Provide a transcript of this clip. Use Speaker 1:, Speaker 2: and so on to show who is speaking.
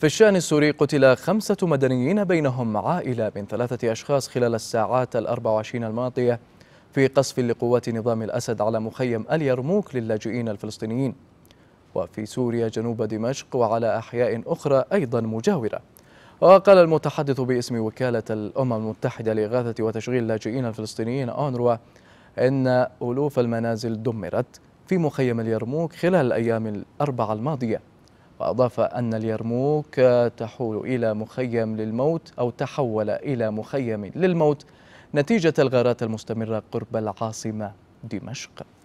Speaker 1: في الشأن السوري قتل خمسة مدنيين بينهم عائلة من ثلاثة أشخاص خلال الساعات الأربع وعشرين الماضية في قصف لقوات نظام الأسد على مخيم اليرموك للاجئين الفلسطينيين وفي سوريا جنوب دمشق وعلى أحياء أخرى أيضا مجاورة وقال المتحدث باسم وكالة الأمم المتحدة لإغاثة وتشغيل اللاجئين الفلسطينيين أونروا إن ألوف المنازل دمرت في مخيم اليرموك خلال الأيام الأربعة الماضية وأضاف أن اليرموك تحول إلى مخيم للموت أو تحول إلى مخيم للموت نتيجة الغارات المستمرة قرب العاصمة دمشق